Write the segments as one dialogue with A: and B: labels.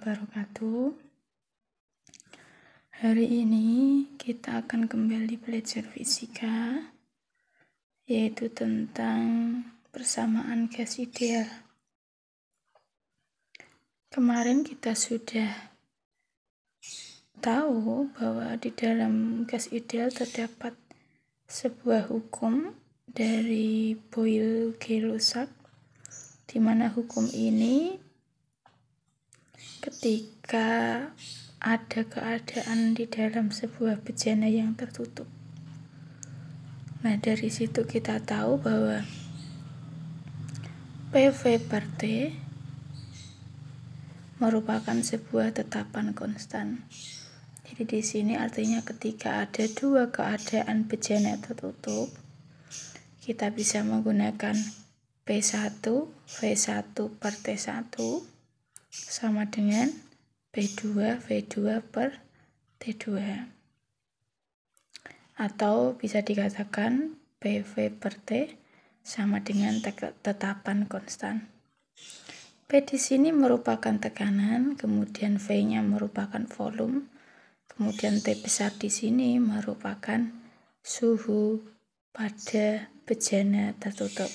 A: wabarakatuh. Hari ini kita akan kembali belajar fisika, yaitu tentang persamaan gas ideal. Kemarin kita sudah tahu bahwa di dalam gas ideal terdapat sebuah hukum dari Boyle-Gay-Lussac di mana hukum ini ketika ada keadaan di dalam sebuah bejana yang tertutup. Nah, dari situ kita tahu bahwa PV per T merupakan sebuah tetapan konstan. Jadi di sini artinya ketika ada dua keadaan bejana tertutup, kita bisa menggunakan P1, V1 per T1 sama dengan b 2 V2 per T2 atau bisa dikatakan PV per T sama dengan tetapan konstan. P di sini merupakan tekanan, kemudian V-nya merupakan volume, kemudian T besar di sini merupakan suhu pada bejana tertutup.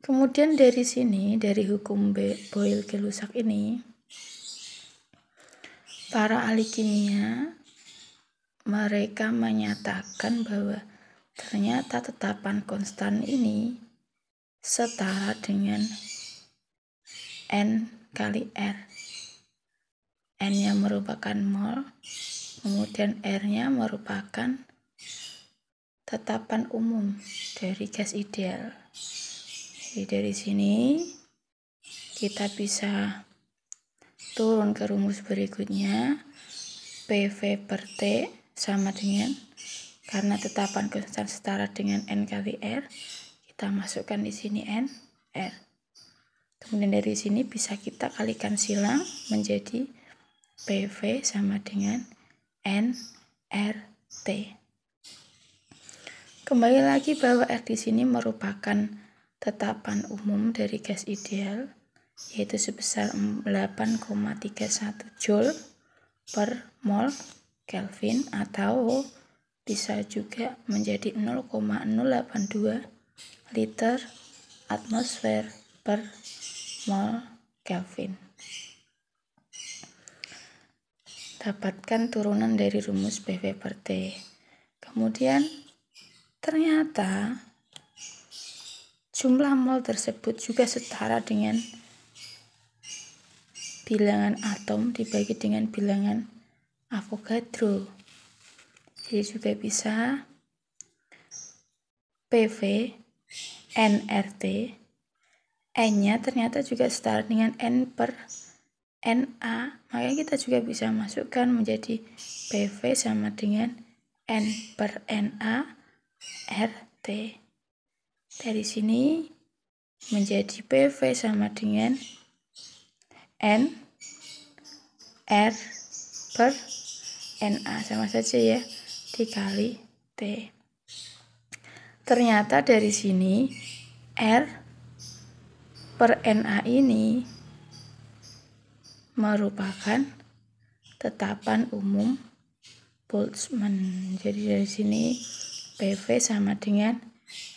A: Kemudian dari sini, dari hukum Boyle Gelusak ini, para ahli kimia mereka menyatakan bahwa ternyata tetapan konstan ini setara dengan N kali R. N-nya merupakan mol, kemudian R-nya merupakan tetapan umum dari gas ideal. Jadi dari sini kita bisa turun ke rumus berikutnya PV per T sama dengan karena tetapan konstan setara dengan N kali R kita masukkan di sini N R kemudian dari sini bisa kita kalikan silang menjadi PV sama dengan N R T kembali lagi bahwa R di sini merupakan tetapan umum dari gas ideal yaitu sebesar 8,31 joule per mol Kelvin atau bisa juga menjadi 0,082 liter atmosfer per mol Kelvin. Dapatkan turunan dari rumus PV per T. Kemudian ternyata Jumlah mol tersebut juga setara dengan bilangan atom dibagi dengan bilangan Avogadro. Jadi juga bisa PV NRT N-nya ternyata juga setara dengan N per NA, maka kita juga bisa masukkan menjadi PV sama dengan N per NA RT. Dari sini menjadi PV sama dengan N R per NA sama saja ya dikali T ternyata dari sini R per NA ini merupakan tetapan umum Boltzmann jadi dari sini PV sama dengan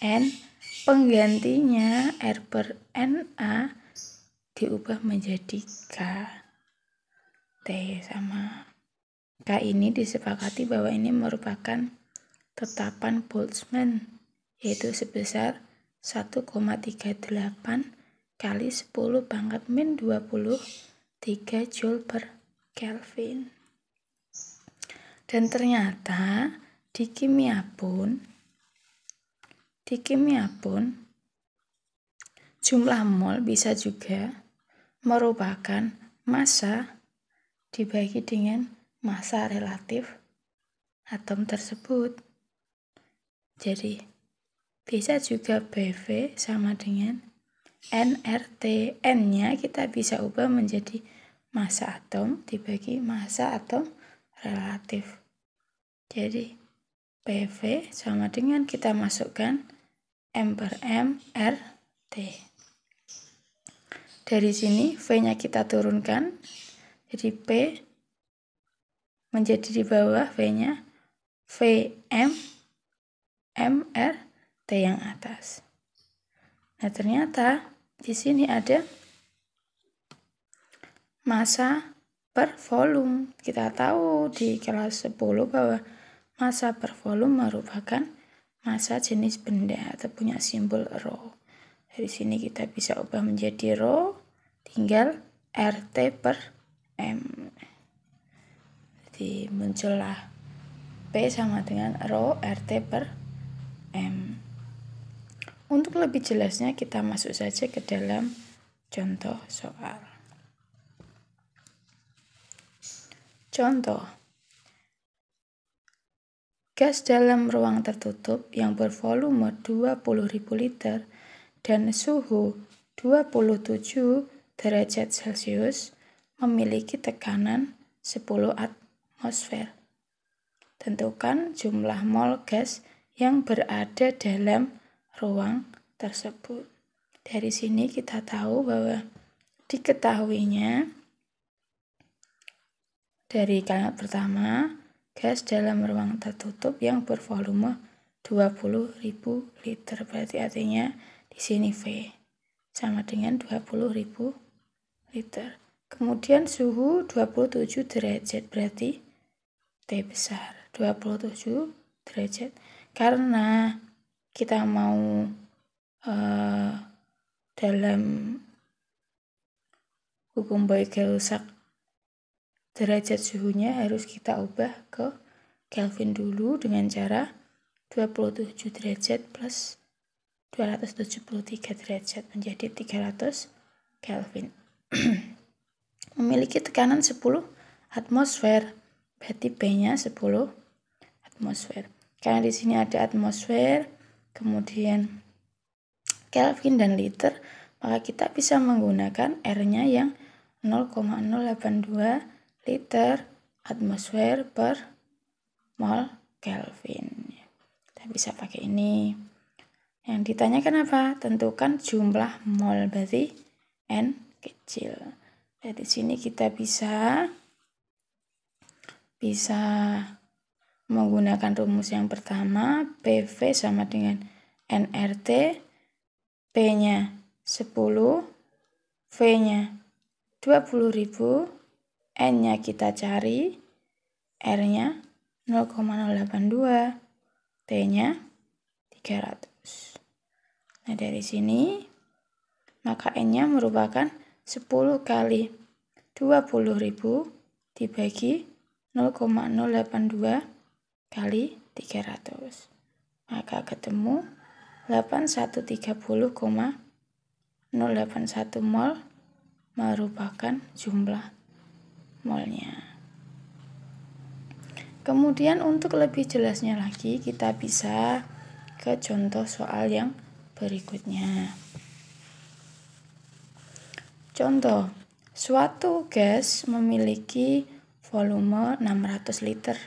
A: N Penggantinya R per N A diubah menjadi K. T sama K ini disepakati bahwa ini merupakan tetapan Boltzmann yaitu sebesar 1,38 kali 10 pangkat min 23 joule per Kelvin. Dan ternyata di kimia pun di kimia pun, jumlah mol bisa juga merupakan massa dibagi dengan massa relatif atom tersebut. Jadi, bisa juga BV sama dengan NRT. N-nya kita bisa ubah menjadi massa atom dibagi massa atom relatif. Jadi, PV sama dengan kita masukkan per M, R, T. Dari sini V-nya kita turunkan. Jadi P menjadi di bawah V-nya. V, M, M, R, T yang atas. Nah, ternyata di sini ada masa per volume. Kita tahu di kelas 10 bahwa masa per volume merupakan masa jenis benda atau punya simbol ro. Dari sini kita bisa ubah menjadi ro, tinggal RT per M. Jadi muncullah P sama dengan ro RT per M. Untuk lebih jelasnya kita masuk saja ke dalam contoh soal. Contoh gas dalam ruang tertutup yang bervolume 20.000 liter dan suhu 27 derajat Celcius memiliki tekanan 10 atmosfer. Tentukan jumlah mol gas yang berada dalam ruang tersebut. Dari sini kita tahu bahwa diketahuinya dari kalimat pertama gas dalam ruang tertutup yang bervolume 20.000 liter. Berarti artinya di sini V sama dengan 20.000 liter. Kemudian suhu 27 derajat berarti T besar 27 derajat. Karena kita mau uh, dalam hukum Boyle-Cusack derajat suhunya harus kita ubah ke Kelvin dulu dengan cara 27 derajat plus 273 derajat menjadi 300 Kelvin. Memiliki tekanan 10 atmosfer, berarti B-nya 10 atmosfer. Karena di sini ada atmosfer, kemudian Kelvin dan liter, maka kita bisa menggunakan R-nya yang 0,082 liter atmosfer per mol Kelvin. Kita bisa pakai ini. Yang ditanyakan apa? Tentukan jumlah mol berarti N kecil. Jadi sini kita bisa bisa menggunakan rumus yang pertama PV sama dengan NRT P-nya 10 V-nya ribu. N-nya kita cari, R-nya 0,082, T-nya 300. Nah, dari sini, maka N-nya merupakan 10 kali 20.000 dibagi 0,082 kali 300. Maka ketemu 8130,081 mol merupakan jumlah molnya. Kemudian untuk lebih jelasnya lagi kita bisa ke contoh soal yang berikutnya. Contoh, suatu gas memiliki volume 600 liter,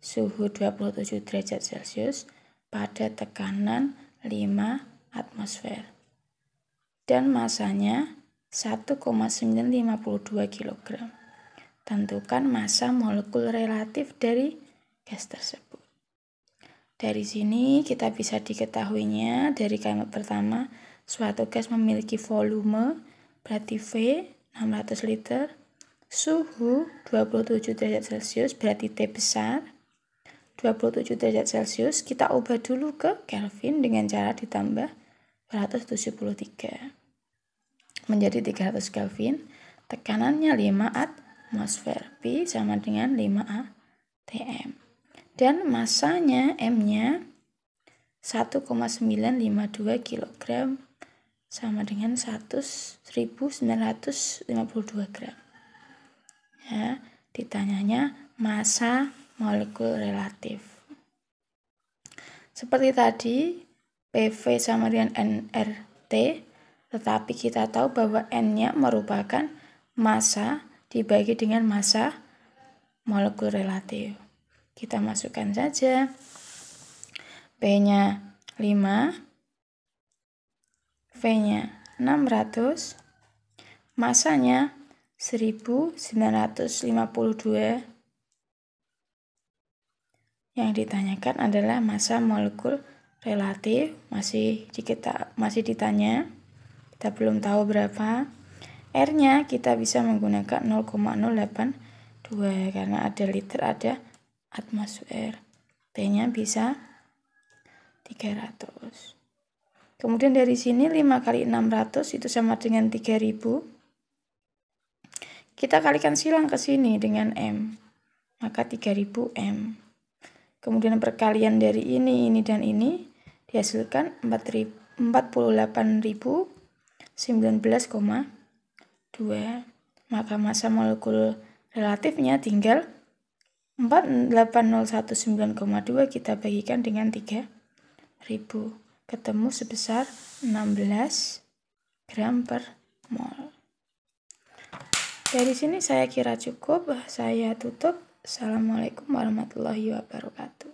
A: suhu 27 derajat Celcius pada tekanan 5 atmosfer dan masanya 1,952 kilogram. Tentukan massa molekul relatif dari gas tersebut. Dari sini kita bisa diketahuinya dari kalimat pertama, suatu gas memiliki volume berarti V 600 liter, suhu 27 derajat Celcius berarti T besar, 27 derajat Celcius kita ubah dulu ke Kelvin dengan cara ditambah 273 menjadi 300 Kelvin, tekanannya 5 atm atmosfer P sama dengan 5 atm dan masanya M-nya 1,952 kg sama dengan 1952 gram ya ditanyanya masa molekul relatif seperti tadi PV sama dengan NRT tetapi kita tahu bahwa N-nya merupakan masa dibagi dengan massa molekul relatif. Kita masukkan saja P-nya 5, V-nya 600, masanya 1952. Yang ditanyakan adalah massa molekul relatif, masih kita masih ditanya. Kita belum tahu berapa. R-nya kita bisa menggunakan 0,082 karena ada liter ada atmosfer. T-nya bisa 300. Kemudian dari sini 5 kali 600 itu sama dengan 3000. Kita kalikan silang ke sini dengan M. Maka 3000 M. Kemudian perkalian dari ini, ini, dan ini dihasilkan 48.019,5. 2 maka massa molekul relatifnya tinggal 48019,2 kita bagikan dengan 3000 ketemu sebesar 16 gram per mol dari sini saya kira cukup saya tutup Assalamualaikum warahmatullahi wabarakatuh